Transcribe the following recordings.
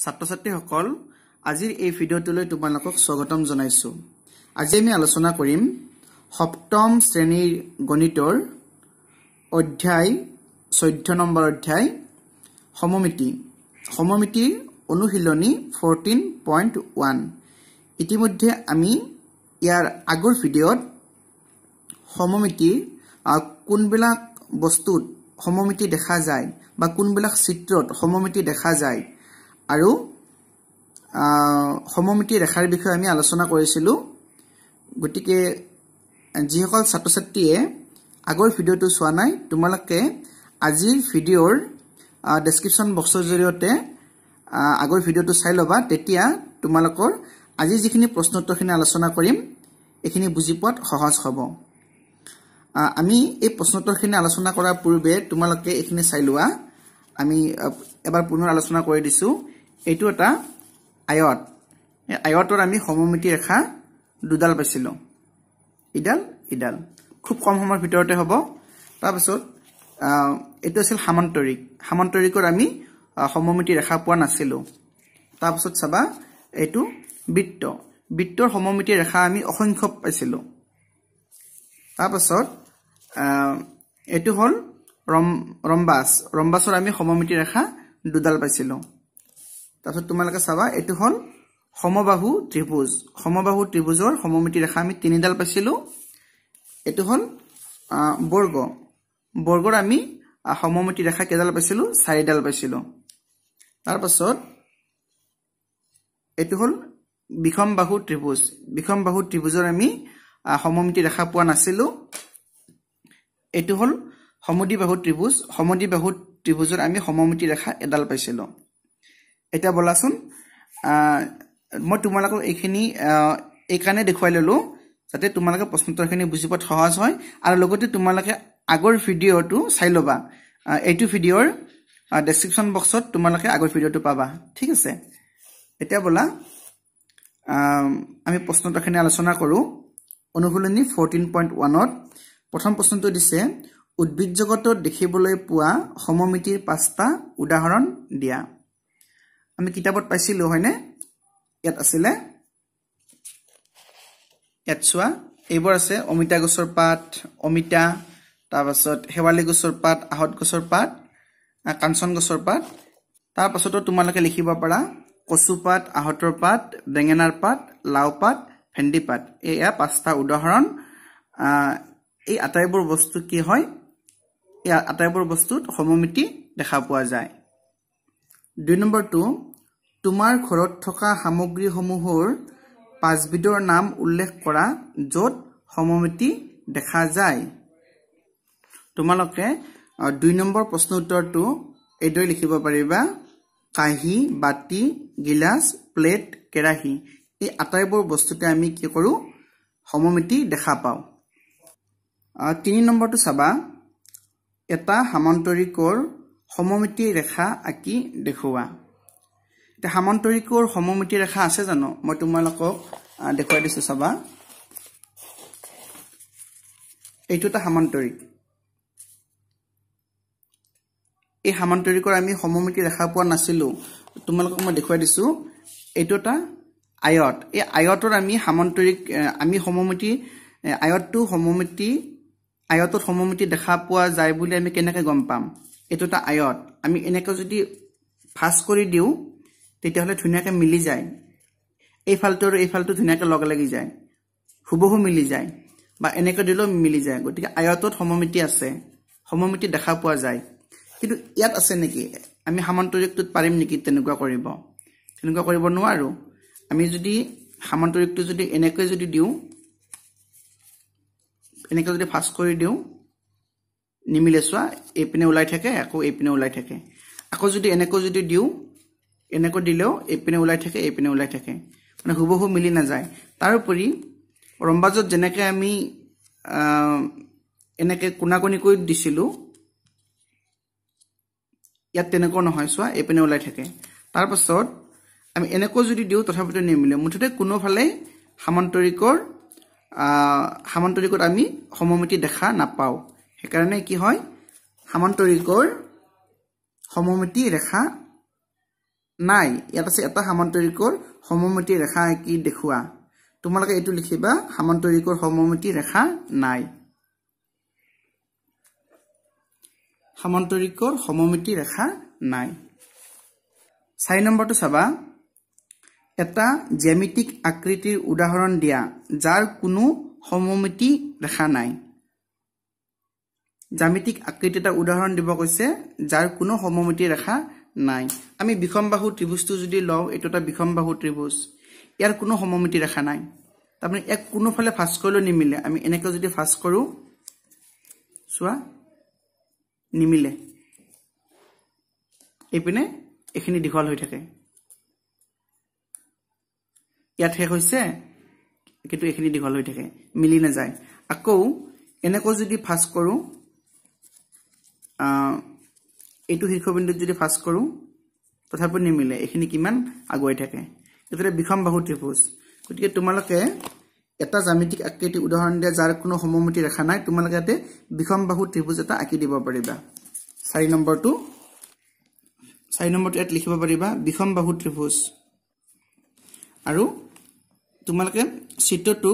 ছাত্ৰ ছাত্ৰীসকল আজিৰ এই ভিডিঅ'টোলৈ তোমালোকক স্বাগতম জনাইছোঁ আজি আমি আলোচনা কৰিম সপ্তম শ্ৰেণীৰ গণিতৰ অধ্যায় চৈধ্য নম্বৰ অধ্যায় সমমিতি সমমিতিৰ অনুশীলনী ফৰটিন পইণ্ট ওৱান ইতিমধ্যে আমি ইয়াৰ আগৰ ভিডিঅ'ত সমমিতিৰ কোনবিলাক বস্তুত সমমিতি দেখা যায় বা কোনবিলাক চিত্ৰত সমমিতি দেখা যায় আৰু সমমিতি ৰেখাৰ বিষয়ে আমি আলোচনা কৰিছিলোঁ গতিকে যিসকল ছাত্ৰ ছাত্ৰীয়ে আগৰ ভিডিঅ'টো চোৱা নাই তোমালোকে আজিৰ ভিডিঅ'ৰ ডেছক্ৰিপশ্যন বক্সৰ জৰিয়তে আগৰ ভিডিঅ'টো চাই ল'বা তেতিয়া তোমালোকৰ আজি যিখিনি প্ৰশ্নোত্তৰখিনি আলোচনা কৰিম এইখিনি বুজি পোৱাত সহজ হ'ব আমি এই প্ৰশ্নোত্তৰখিনি আলোচনা কৰাৰ পূৰ্বে তোমালোকে এইখিনি চাই লোৱা আমি এবাৰ পুনৰ আলোচনা কৰি দিছোঁ এইটো এটা আয়ত আয়তৰ আমি সমমিতি ৰেখা দুডাল পাইছিলোঁ ইডাল ইডাল খুব কম সময়ৰ ভিতৰতে হ'ব তাৰপাছত এইটো আছিল সামান্তৰিক সামান্তৰিকত আমি সমমিতি ৰেখা পোৱা নাছিলোঁ তাৰপাছত চাবা এইটো বৃত্ত বৃত্তৰ সমমিতি ৰেখা আমি অসংখ্য পাইছিলোঁ তাৰপাছত এইটো হ'ল ৰম ৰম্বাছ ৰম্বাছৰ আমি সমমিতি ৰেখা দুডাল পাইছিলোঁ তাৰপিছত তোমালোকে চাবা এইটো হ'ল সমবাহু ত্ৰিভুজ সমবাহু ত্ৰিভুজৰ সমমিতি ৰেখা আমি তিনিডাল পাইছিলোঁ এইটো হ'ল বৰ্গ বৰ্গৰ আমি সমমিতি ৰেখা কেইডাল পাইছিলোঁ চাৰিডাল পাইছিলোঁ তাৰপাছত এইটো হ'ল বিষম বাহু ত্ৰিভুজ বিষম বাহু ত্ৰিভুজৰ আমি সমমিতি ৰেখা পোৱা নাছিলোঁ এইটো হ'ল সমদি বাহু ত্ৰিভুজ সমদি বাহু ত্ৰিভুজৰ আমি সমমিতি ৰেখা এডাল পাইছিলোঁ এতিয়া বলাচোন মই তোমালোকক এইখিনি এইকাৰণে দেখুৱাই ল'লোঁ যাতে তোমালোকে প্ৰশ্নোত্তৰখিনি বুজি পোৱাত সহজ হয় আৰু লগতে তোমালোকে আগৰ ভিডিঅ'টো চাই ল'বা এইটো ভিডিঅ'ৰ ডেছক্ৰিপশ্যন বক্সত তোমালোকে আগৰ ভিডিঅ'টো পাবা ঠিক আছে এতিয়া বোলা আমি প্ৰশ্নোত্তৰখিনি আলোচনা কৰোঁ অনুশীলনী ফৰ্টিন পইণ্ট ওৱানত প্ৰথম প্ৰশ্নটো দিছে উদ্ভিদ জগতত দেখিবলৈ পোৱা সমমিতিৰ পাঁচটা উদাহৰণ দিয়া আমি কিতাপত পাইছিলোঁ হয়নে ইয়াত আছিলে ইয়াত চোৱা এইবোৰ আছে অমিতা গছৰ পাত অমিতা তাৰপাছত শেৱালি গছৰ পাত আহত গছৰ পাত কাঞ্চন গছৰ পাত তাৰপাছতো তোমালোকে লিখিব পাৰা কচুপাত আহতৰ পাত বেঙেনাৰ পাত লাও পাত ভেন্দি পাত এয়া পাঁচটা উদাহৰণ এই আটাইবোৰ বস্তু কি হয় এই আটাইবোৰ বস্তুত সমমিতি দেখা পোৱা যায় দুই নম্বৰটো তোমাৰ ঘৰত থকা সামগ্ৰীসমূহৰ পাঁচবিধৰ নাম উল্লেখ কৰা য'ত সমমিতি দেখা যায় তোমালোকে দুই নম্বৰ প্ৰশ্ন উত্তৰটো এইদৰে লিখিব পাৰিবা কাঁহী বাতি গিলাচ প্লেট কেৰাহী এই আটাইবোৰ বস্তুতে আমি কি কৰোঁ সমমিতি দেখা পাওঁ তিনি নম্বৰটো চাবা এটা সামান্তৰিকৰ সমমিতি ৰেখা আঁকি দেখুওৱা এতিয়া সামন্তৰিকৰ সমমিতি ৰেখা আছে জানো মই তোমালোকক দেখুৱাই দিছোঁ চাবা এইটো এটা সামন্তৰিক এই সামান্তৰিকৰ আমি সমমিতি ৰেখা পোৱা নাছিলোঁ তোমালোকক মই দেখুৱাই দিছোঁ এইটো এটা আয়ত এই আয়তৰ আমি সামান্তৰিক আমি সমমিতি আয়তটো সমমিতি আয়তত সমমিতি দেখা পোৱা যায় বুলি আমি কেনেকৈ গম পাম এইটো এটা আয়ত আমি এনেকৈ যদি ফাষ্ট কৰি দিওঁ তেতিয়াহ'লে ধুনীয়াকৈ মিলি যায় এইফালটো আৰু এইফালটো ধুনীয়াকৈ লগ লাগি যায় হুবহু মিলি যায় বা এনেকৈ দিলেও মিলি যায় গতিকে আয়তত সমমিতি আছে সমমিতি দেখা পোৱা যায় কিন্তু ইয়াত আছে নেকি আমি সামন্তৰিকটোত পাৰিম নেকি তেনেকুৱা কৰিব তেনেকুৱা কৰিব নোৱাৰোঁ আমি যদি সামন্তৰিকটো যদি এনেকৈ যদি দিওঁ এনেকৈ যদি ফাষ্ট কৰি দিওঁ নিমিলে চোৱা এইপিনে ওলাই থাকে আকৌ এইপিনে ওলাই থাকে আকৌ যদি এনেকৈ যদি দিওঁ এনেকৈ দিলেও এইপিনে ওলাই থাকে এইপিনে ওলাই থাকে মানে হুবহু মিলি নাযায় তাৰোপৰি ৰম্বাজত যেনেকৈ আমি এনেকৈ কোনাকণিকৈ দিছিলোঁ ইয়াত তেনেকুৱা নহয় চোৱা এইপিনে ওলাই থাকে তাৰপাছত আমি এনেকৈ যদি দিওঁ তথাপিতো নিমিলে মুঠতে কোনোফালে সামান্তৰিকৰ সামান্তৰিকত আমি সমমিতি দেখা নাপাওঁ সেইকাৰণে কি হয় সামান্তৰিকৰ সমমিতি ৰেখা নাই ইয়াত আছে এটা সামান্তৰিকৰ সমমিতি ৰেখা কি দেখুওৱা তোমালোকে এইটো লিখিবা সামান্তৰিকৰ সমমিতি ৰেখা নাই সামান্তৰিকৰ সমমিতি ৰেখা নাই চাৰি নম্বৰটো চাবা এটা জেমিটিক আকৃতিৰ উদাহৰণ দিয়া যাৰ কোনো সমমিতি ৰেখা নাই জ্যামিতিক আকৃতি এটা উদাহৰণ দিব কৈছে যাৰ কোনো সমমিতি ৰেখা নাই আমি বিষম বাহু ত্ৰিভুজটো যদি লওঁ এইটো এটা বিষম বাহু ত্ৰিভুজ ইয়াৰ কোনো সমমিতি ৰেখা নাই তাৰমানে ইয়াক কোনোফালে ভাস্কৰ্য নিমিলে আমি এনেকৈ যদি ভাস কৰোঁ চোৱা নিমিলে এইপিনে এইখিনি দীঘল হৈ থাকে ইয়াত শেষ হৈছে কিন্তু এইখিনি দীঘল হৈ থাকে মিলি নাযায় আকৌ এনেকৈ যদি ভাস কৰোঁ এইটো শীৰ্ষবিন্দুত যদি ফাচ কৰোঁ তথাপিও নিমিলে এইখিনি কিমান আগুৱাই থাকে এইটোতে বিষম বাহু ত্ৰিভুজ গতিকে তোমালোকে এটা জ্যামিতিক আকৃতি উদাহৰণ দিয়া যাৰ কোনো সমমতি ৰেখা নাই তোমালোকে ইয়াতে বিষম বাহু ত্ৰিভুজ এটা আঁকি দিব পাৰিবা চাৰি নম্বৰটো চাৰি নম্বৰটো ইয়াত লিখিব পাৰিবা বিষম বাহু ত্ৰিভুজ আৰু তোমালোকে চিত্ৰটো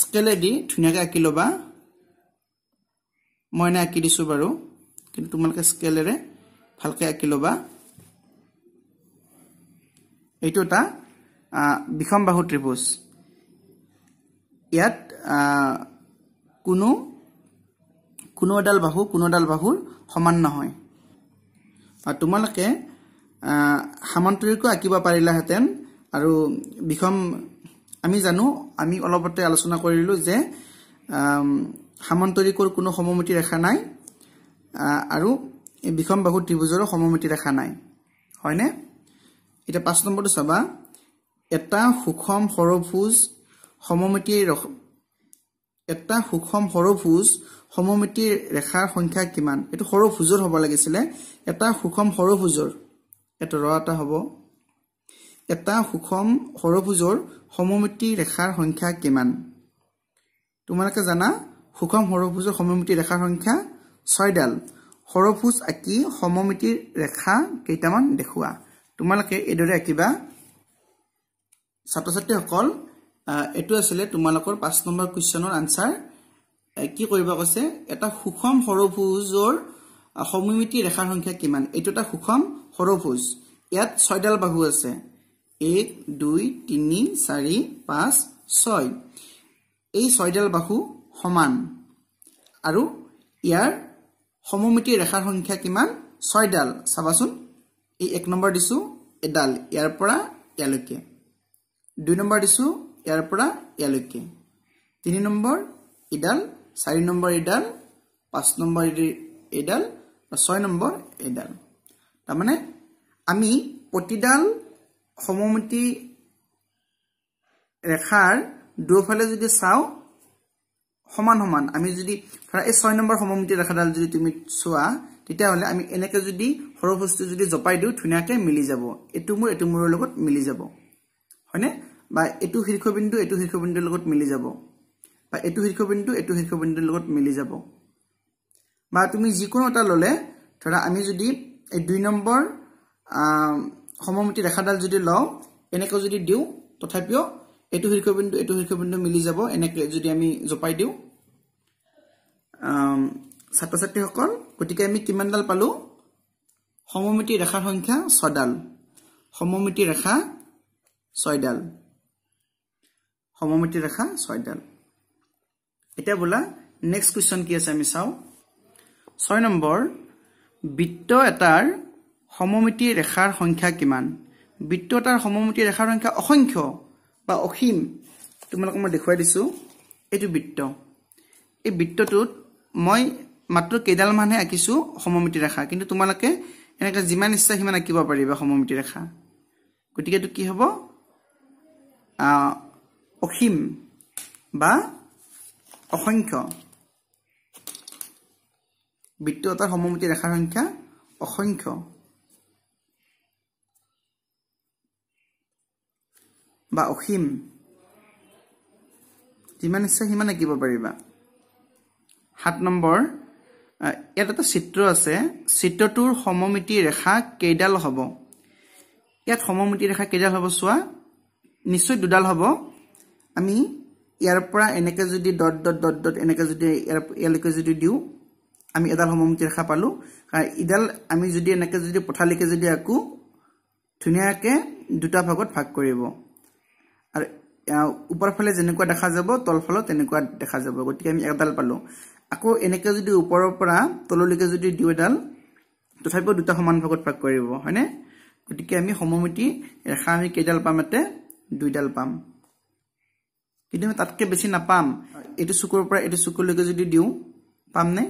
স্কেলেদি ধুনীয়াকৈ আঁকি ল'বা মই এনে আঁকি দিছোঁ বাৰু কিন্তু তোমালোকে স্কেলেৰে ভালকৈ আঁকি ল'বা এইটো এটা বিষম বাহু ত্ৰিভুজ ইয়াত কোনো কোনো এডাল বাহু কোনো এডাল বাহুৰ সমান নহয় আৰু তোমালোকে সামান্তৰিকৈ আঁকিব পাৰিলাহেঁতেন আৰু বিষম আমি জানো আমি অলপতে আলোচনা কৰিলোঁ যে সামান্তৰিকৰ কোনো সমমিতি ৰেখা নাই আৰু বিষম বাহু ত্ৰিভুজৰো সমমিতি ৰেখা নাই হয়নে এতিয়া পাঁচ নম্বৰটো চাবা এটা সুষম সৰভোজ সমমিতিৰ এটা সুষম সৰভোজ সমমিতিৰ ৰেখাৰ সংখ্যা কিমান এইটো সৰভোজৰ হ'ব লাগিছিলে এটা সুষম সৰভোজৰ এইটো ৰ এটা হ'ব এটা সুষম সৰভোজৰ সমমিতি ৰেখাৰ সংখ্যা কিমান তোমালোকে জানা সুষম সৰভোজৰ সমমিতিৰ ৰেখাৰ সংখ্যা ছয়ডাল সৰভোজ আঁকি সমমিতিৰ ৰেখা কেইটামান দেখুওৱা তোমালোকে এইদৰে আঁকিবা ছাত্ৰ ছাত্ৰীসকল এইটো আছিলে তোমালোকৰ পাঁচ নম্বৰ কুৱেশ্যনৰ আনচাৰ কি কৰিব কৈছে এটা সুষম সৰভোজৰ সমমিতি ৰেখাৰ সংখ্যা কিমান এইটো এটা সুষম সৰভোজ ইয়াত ছয়ডাল বাহু আছে এক দুই তিনি চাৰি পাঁচ ছয় এই ছয়ডাল বাহু সমান আৰু ইয়াৰ সমমিতিৰ ৰেখাৰ সংখ্যা কিমান ছয়ডাল চাবাচোন এই এক নম্বৰ দিছোঁ এডাল ইয়াৰ পৰা ইয়ালৈকে দুই নম্বৰ দিছোঁ ইয়াৰ পৰা ইয়ালৈকে তিনি নম্বৰ ইডাল চাৰি নম্বৰ এইডাল পাঁচ নম্বৰ এইডাল আৰু ছয় নম্বৰ এইডাল তাৰমানে আমি প্ৰতিডাল সমমিতি ৰেখাৰ দুয়োফালে যদি চাওঁ সমান সমান আমি যদি ধৰা এই ছয় নম্বৰ সমমিতি ৰেখাডাল যদি তুমি চোৱা তেতিয়াহ'লে আমি এনেকে যদি সৰু বস্তু যদি জপাই দিওঁ ধুনীয়াকে মিলি যাব এইটো মূৰ এইটো মূৰৰ লগত মিলি যাব হয়নে বা এইটো শীৰ্ষবিন্দু এইটো শীৰ্ষবিন্দুৰ লগত মিলি যাব বা এইটো শীৰ্ষবিন্দু এইটো শীৰ্ষবিন্দুৰ লগত মিলি যাব বা তুমি যিকোনো এটা ল'লে ধৰা আমি যদি এই দুই নম্বৰ সমমিতি ৰেখাডাল যদি লওঁ এনেকৈ যদি দিওঁ তথাপিও এইটো শীৰ্ষবিন্দু এইটো শীৰ্ষবিন্দু মিলি যাব এনেকে যদি আমি জপাই দিওঁ ছাত্ৰ ছাত্ৰীসকল গতিকে আমি কিমানডাল পালোঁ সমমিতি ৰেখাৰ সংখ্যা ছয়ডাল সমমিতি ৰেখা ছয়ডাল সমমিতি ৰেখা ছয়ডাল এতিয়া বোলা নেক্সট কুৱেশ্যন কি আছে আমি চাওঁ ছয় নম্বৰ বৃত্ত এটাৰ সমমিতি ৰেখাৰ সংখ্যা কিমান বৃত্ত এটাৰ সমমিতি ৰেখাৰ সংখ্যা অসংখ্য বা অসীম তোমালোকক মই দেখুৱাই দিছোঁ এইটো বৃত্ত এই বৃত্তটোত মই মাত্ৰ কেইডালমানহে আঁকিছোঁ সমমিতি ৰেখা কিন্তু তোমালোকে এনেকৈ যিমান ইচ্ছা সিমান আঁকিব পাৰিবা সমমিতি ৰেখা গতিকে এইটো কি হ'ব অসীম বা অসংখ্য বৃত্ত এটাৰ সমমিতি ৰেখাৰ সংখ্যা অসংখ্য বা অসীম যিমান ইচ্ছা সিমান আঁকিব পাৰিবা সাত নম্বৰ ইয়াত এটা চিত্ৰ আছে চিত্ৰটোৰ সমমিতি ৰেখা কেইডাল হ'ব ইয়াত সমমিতি ৰেখা কেইডাল হ'ব চোৱা নিশ্চয় দুডাল হ'ব আমি ইয়াৰ পৰা এনেকৈ যদি ডট ডট ডট ডট এনেকৈ যদি ইয়াৰ ইয়ালৈকে যদি দিওঁ আমি এডাল সমমিতি ৰেখা পালোঁ কাৰণ ইডাল আমি যদি এনেকৈ যদি পথালিকে যদি আঁকো ধুনীয়াকৈ দুটা ভাগত ভাগ কৰিব ওপৰফালে যেনেকুৱা দেখা যাব তলফালেও তেনেকুৱা দেখা যাব গতিকে আমি একডাল পালোঁ আকৌ এনেকৈ যদি ওপৰৰ পৰা তললৈকে যদি দিওঁ এডাল তথাপিও দুটা সমান ভাগত পাক কৰিব হয়নে গতিকে আমি সমমিতি ৰেখা আমি কেইডাল পাম ইয়াতে দুইডাল পাম কিন্তু আমি তাতকৈ বেছি নাপাম এইটো চুকৰ পৰা এইটো চুকলৈকে যদি দিওঁ পামনে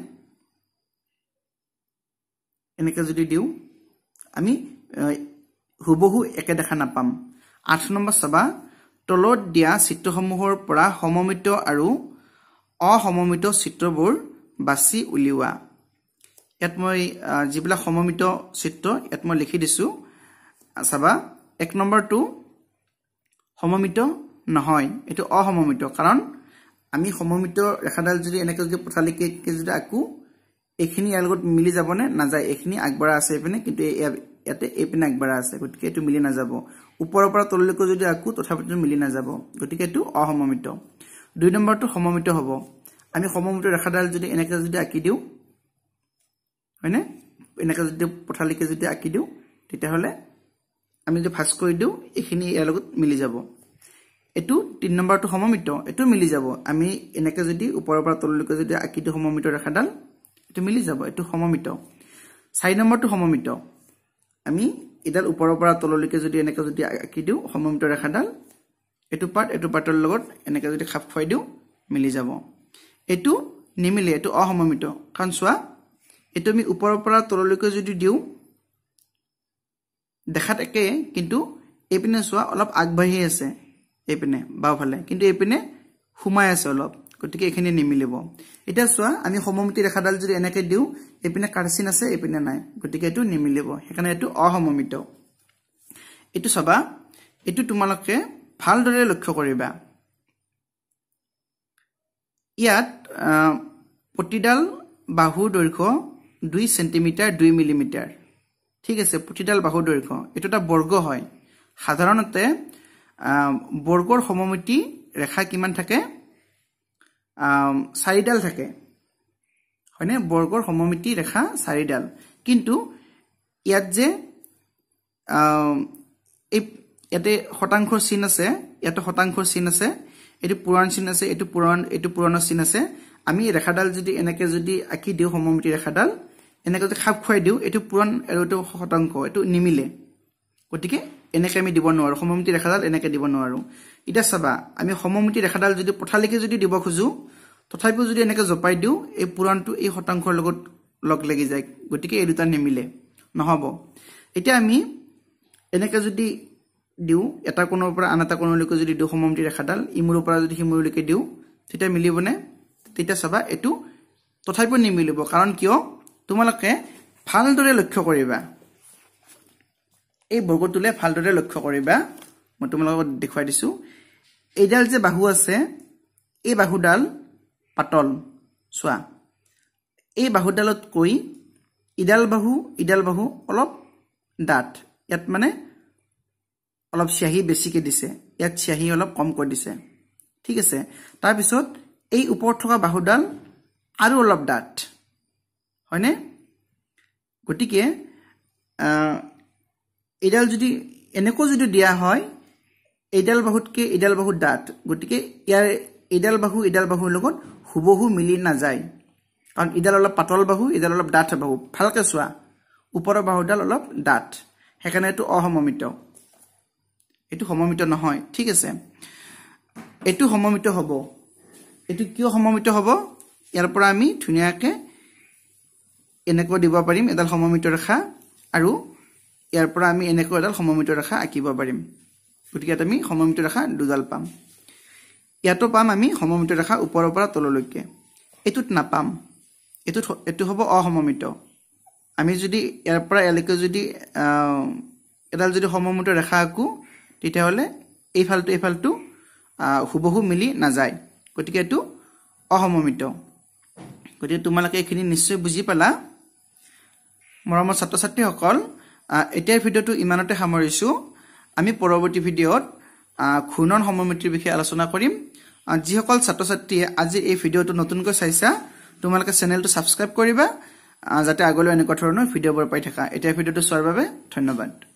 এনেকৈ যদি দিওঁ আমি হুবহু একে দেখা নাপাম আঠ নম্বৰ চাবা তলত দিয়া চিত্ৰসমূহৰ পৰা সমমিত আৰু অসমমিত চিত্ৰবোৰ বাছি উলিওৱা ইয়াত মই যিবিলাক সমমিত চিত্ৰ ইয়াত মই লিখি দিছোঁ চাবা এক নম্বৰটো সমমিত নহয় এইটো অসমমিত কাৰণ আমি সমমিত ৰেখাডাল যদি এনেকৈ যদি পথালিকে যদি আঁকো এইখিনি ইয়াৰ লগত মিলি যাবনে নাযায় এইখিনি আগবঢ়া আছে এইপিনে কিন্তু ইয়াতে এইপিনে আগবাঢ়া আছে গতিকে এইটো মিলি নাযাব ওপৰৰ পৰা তললৈকে যদি আঁকো তথাপিতো মিলি নাযাব গতিকে এইটো অসমমিত দুই নম্বৰটো সমমিত হ'ব আমি সমমিত ৰেখাডাল যদি এনেকৈ যদি আঁকি দিওঁ হয়নে এনেকৈ যদি পথালিকে যদি আঁকি দিওঁ তেতিয়াহ'লে আমি যদি ভাস্ক কৰি দিওঁ এইখিনি ইয়াৰ লগত মিলি যাব এইটো তিনি নম্বৰটো সমমিত এইটো মিলি যাব আমি এনেকৈ যদি ওপৰৰ পৰা তললৈকে যদি আঁকি দিওঁ সমমিত ৰেখাডাল এইটো মিলি যাব এইটো সমমিত চাৰি নম্বৰটো সমমিত আমি এডাল ওপৰৰ পৰা তললৈকে যদি এনেকৈ যদি আঁকি দিওঁ সমমিত ৰেখাডাল এইটো পাৰ্ট এইটো পাৰ্টৰ লগত এনেকৈ যদি খাপ খুৱাই দিওঁ মিলি যাব এইটো নিমিলে এইটো অসমমিত কাৰণ চোৱা এইটো আমি ওপৰৰ পৰা তললৈকে যদি দিওঁ দেখাত একেই কিন্তু এইপিনে চোৱা অলপ আগবাঢ়ি আছে এইপিনে বাওঁফালে কিন্তু এইপিনে সোমাই আছে অলপ গতিকে এইখিনি নিমিলিব এতিয়া চোৱা আমি সমমিতি ৰেখাডাল যদি এনেকে দিওঁ এইপিনে কাৰচিন আছে এইপিনে নাই গতিকে এইটো নিমিলিব সেইকাৰণে এইটো অসমমিত এইটো চাবা এইটো তোমালোকে ভালদৰে লক্ষ্য কৰিবা ইয়াত প্ৰতিডাল বাহুৰ দৈৰ্ঘ্য দুই চেণ্টিমিটাৰ দুই মিলিমিটাৰ ঠিক আছে প্ৰতিডাল বাহুৰ দৈৰ্ঘ্য এইটো এটা বৰ্গ হয় সাধাৰণতে বৰ্গৰ সমমিতি ৰেখা কিমান থাকে চাৰিডাল থাকে হয়নে বৰ্গৰ সমমিতি ৰেখা চাৰিডাল কিন্তু ইয়াত যে এই ইয়াতে শতাংশৰ চিন আছে ইয়াতে শতাংশৰ চিন আছে এইটো পুৰণ চিন আছে এইটো পুৰণ এইটো পুৰণৰ চিন আছে আমি ৰেখাডাল যদি এনেকৈ যদি আঁকি দিওঁ সমমিতি ৰেখাডাল এনেকৈ যদি খাপ খুৱাই দিওঁ এইটো পুৰণ আৰু এইটো শতাংশ এইটো নিমিলে গতিকে এনেকৈ আমি দিব নোৱাৰোঁ সমমিতি ৰেখাডাল এনেকৈ দিব নোৱাৰোঁ এতিয়া চাবা আমি সমমিতি ৰেখাডাল যদি পথালিকে যদি দিব খোজোঁ তথাপিও যদি এনেকৈ জপাই দিওঁ এই পুৰাণটো এই শতাংশৰ লগত লগ লাগি যায় গতিকে এই দুটা নিমিলে নহ'ব এতিয়া আমি এনেকৈ যদি দিওঁ এটা কোণৰ পৰা আন এটা কোণলৈকে যদি দিওঁ সমমিতি ৰেখাডাল ইমূৰৰ পৰা যদি সিমূৰলৈকে দিওঁ তেতিয়া মিলিবনে তেতিয়া চাবা এইটো তথাপিও নিমিলিব কাৰণ কিয় তোমালোকে ভালদৰে লক্ষ্য কৰিবা এই বৰ্গটোলে ভালদৰে লক্ষ্য কৰিবা মই তোমালোকক দেখুৱাই দিছোঁ এইডাল যে বাহু আছে এই বাহুডাল পাতল চোৱা এই বাহুডালতকৈ ইডাল বাহু ইডাল বাহু অলপ ডাঠ ইয়াত মানে অলপ চিয়াহী বেছিকৈ দিছে ইয়াত চিয়াহী অলপ কমকৈ দিছে ঠিক আছে তাৰপিছত এই ওপৰত থকা বাহুডাল আৰু অলপ ডাঠ হয়নে গতিকে এইডাল যদি এনেকৈ যদি দিয়া হয় এইডাল বাহুতকৈ এইডাল বাহু ডাঠ গতিকে ইয়াৰ এইডাল বাহু এইডাল বাহুৰ লগত হুবহু মিলি নাযায় কাৰণ এইডাল অলপ পাতল বাহু এইডাল অলপ ডাঠ বাহু ভালকৈ চোৱা ওপৰৰ বাহুডাল অলপ ডাঠ সেইকাৰণে এইটো অসমমিত এইটো সমমিত নহয় ঠিক আছে এইটো সমমিত হ'ব এইটো কিয় সমমিত হ'ব ইয়াৰ পৰা আমি ধুনীয়াকৈ এনেকৈ দিব পাৰিম এডাল সমমিত ৰেখা আৰু ইয়াৰ পৰা আমি এনেকৈ এডাল সমমিত ৰেখা আঁকিব পাৰিম গতিকে ইয়াত আমি সমমিত ৰেখা দুডাল পাম ইয়াতো পাম আমি সমমিত ৰেখা ওপৰৰ পৰা তললৈকে এইটোত নাপাম এইটোত এইটো হ'ব অসমমিত আমি যদি ইয়াৰ পৰা ইয়ালৈকে যদি এডাল যদি সমমিত ৰেখা আঁকোঁ তেতিয়াহ'লে এইফালটো এইফালটো হুবহু মিলি নাযায় গতিকে এইটো অসমমিত গতিকে তোমালোকে এইখিনি নিশ্চয় বুজি পালা মৰমৰ ছাত্ৰ ছাত্ৰীসকল এতিয়াৰ ভিডিঅ'টো ইমানতে সামৰিছোঁ আমি পৰৱৰ্তী ভিডিঅ'ত ঘূৰ্ণন সমমিতিৰ বিষয়ে আলোচনা কৰিম যিসকল ছাত্ৰ ছাত্ৰীয়ে আজি এই ভিডিঅ'টো নতুনকৈ চাইছা তোমালোকে চেনেলটো ছাবস্ক্ৰাইব কৰিবা যাতে আগলৈ এনেকুৱা ধৰণৰ ভিডিঅ'বোৰ পাই থাকা এতিয়াৰ ভিডিঅ'টো চোৱাৰ বাবে ধন্যবাদ